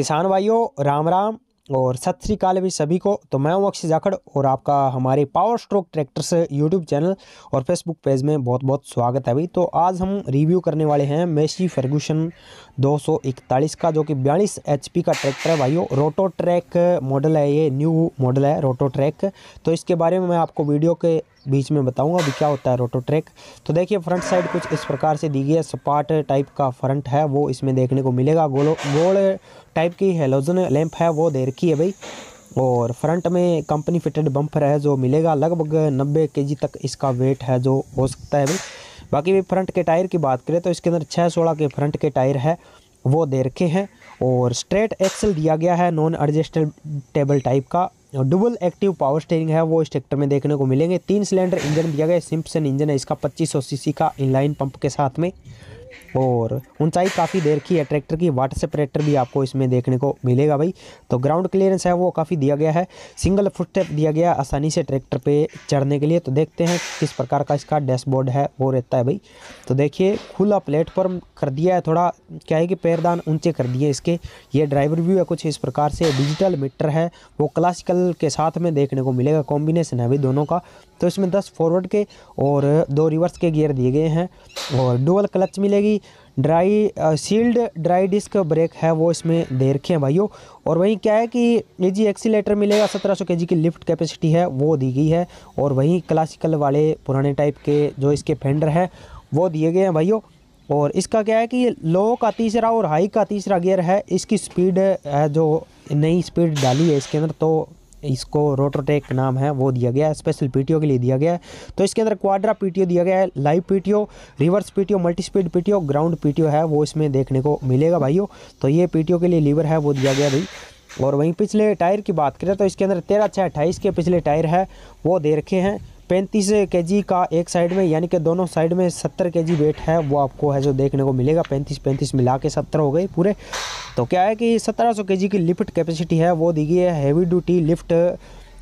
किसान भाइयों राम राम और सत श्रीकाल भी सभी को तो मैं हूं अक्षय जाखड़ और आपका हमारे power stroke tractors YouTube channel और फेसबुक पेज में बहुत बहुत स्वागत है भाई तो आज हम रिव्यू करने वाले हैं मेसी फर्गूसन 241 का जो कि बयालीस एचपी का ट्रैक्टर है भाइयों रोटो ट्रैक मॉडल है ये न्यू मॉडल है रोटो ट्रैक तो इसके बारे में मैं आपको वीडियो के बीच में बताऊंगा अभी क्या होता है रोटो ट्रैक तो देखिए फ्रंट साइड कुछ इस प्रकार से दी गई है सपाट टाइप का फ्रंट है वो इसमें देखने को मिलेगा गोलो गोल टाइप की हेलोजन लैंप है वो दे रखी है भाई और फ्रंट में कंपनी फिटेड बम्पर है जो मिलेगा लगभग नब्बे के तक इसका वेट है जो हो सकता है भाई बाकी भी फ्रंट के टायर की बात करें तो इसके अंदर छः सोलह के फ्रंट के टायर है वो दे रखे हैं और स्ट्रेट एक्सल दिया गया है नॉन एडजस्टेबल टाइप का डबल एक्टिव पावर स्टेयरिंग है वो इस ट्रैक्टर में देखने को मिलेंगे तीन सिलेंडर इंजन दिया गया सिम्पसन इंजन है इसका पच्चीस सौ सीसी का इनलाइन पंप के साथ में और ऊंचाई काफ़ी देर की है ट्रैक्टर की वाटर सेपरेटर भी आपको इसमें देखने को मिलेगा भाई तो ग्राउंड क्लियरेंस है वो काफ़ी दिया गया है सिंगल फुटस्टेप दिया गया आसानी से ट्रैक्टर पे चढ़ने के लिए तो देखते हैं किस प्रकार का इसका डैशबोर्ड है वो रहता है भाई तो देखिए खुला प्लेटफॉर्म कर दिया है थोड़ा क्या है कि पैरदान ऊँचे कर दिए इसके ये ड्राइवर व्यू है कुछ इस प्रकार से डिजिटल मीटर है वो क्लासिकल के साथ में देखने को मिलेगा कॉम्बिनेशन है भाई दोनों का तो इसमें दस फॉरवर्ड के और दो रिवर्स के गियर दिए गए हैं और डुअल क्लच मिलेगा मिलेगी dry sealed dry disc brake है वो इसमें दे रखे हैं भाइयों और वहीं क्या है कि ये जी एक्सीटर मिलेगा सत्रह सौ के की लिफ्ट कैपेसिटी है वो दी गई है और वहीं क्लासिकल वाले पुराने टाइप के जो इसके फेंडर है वो दिए गए हैं भाइयों और इसका क्या है कि लो का तीसरा और हाई का तीसरा गियर है इसकी स्पीड है uh, जो नई स्पीड डाली है इसके अंदर तो इसको रोटोटेक नाम है वो दिया गया है स्पेशल पीटीओ के लिए दिया गया है तो इसके अंदर क्वाड्रा पीटीओ दिया गया है live PTO reverse PTO multi speed PTO ground PTO है वो इसमें देखने को मिलेगा भाइयों तो ये पीटीओ के लिए लीवर है वो दिया गया भाई और वहीं पिछले टायर की बात करें तो इसके अंदर तेरह छः अट्ठाईस के पिछले टायर है वो दे रखे हैं पैंतीस के का एक साइड में यानी कि दोनों साइड में सत्तर के वेट है वो आपको है जो देखने को मिलेगा पैंतीस पैंतीस मिला के सत्तर हो गए पूरे तो क्या है कि सत्रह सौ के की लिफ्ट कैपेसिटी है वो दी गई है हैवी ड्यूटी लिफ्ट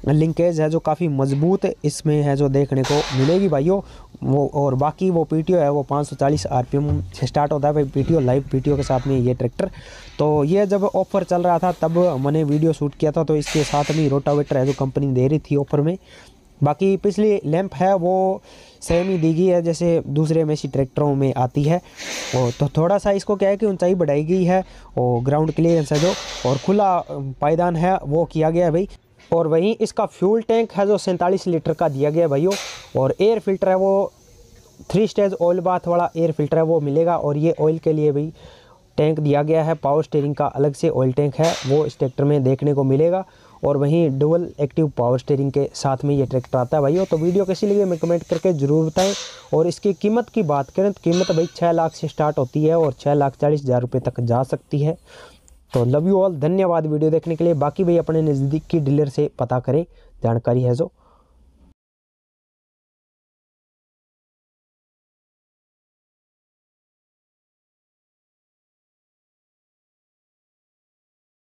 लिंकेज है जो काफ़ी मजबूत इसमें है जो देखने को मिलेगी भाइयों वो और बाकी वो पी है वो 540 आरपीएम से स्टार्ट होता है भाई ओ लाइव पी के साथ में ये ट्रैक्टर तो ये जब ऑफ़र चल रहा था तब मैंने वीडियो शूट किया था तो इसके साथ में रोटावेटर है जो कंपनी दे रही थी ऑफ़र में बाकी पिछली लैंप है वो सेम ही दी गई है जैसे दूसरे मेसी ट्रैक्टरों में आती है और तो थोड़ा सा इसको क्या है कि ऊंचाई बढ़ाई गई है और ग्राउंड क्लियरेंस है जो और खुला पायदान है वो किया गया है भाई और वहीं इसका फ्यूल टैंक है जो सैंतालीस लीटर का दिया गया भाई और एयर फिल्टर है वो थ्री स्टेज ऑयल बाथ वाला एयर फिल्टर है वो मिलेगा और ये ऑयल के लिए भाई टैंक दिया गया है पावर स्टेयरिंग का अलग से ऑयल टैंक है वो इस ट्रैक्टर में देखने को मिलेगा और वहीं डबल एक्टिव पावर स्टेयरिंग के साथ में ये ट्रैक्टर आता है भाई तो वीडियो कैसी लगी हमें कमेंट करके ज़रूर बताएं और इसकी कीमत की बात करें तो कीमत भाई छः लाख से स्टार्ट होती है और छः लाख चालीस हज़ार रुपये तक जा सकती है तो लव यू ऑल धन्यवाद वीडियो देखने के लिए बाकी भाई अपने नज़दीक की डीलर से पता करें जानकारी है जो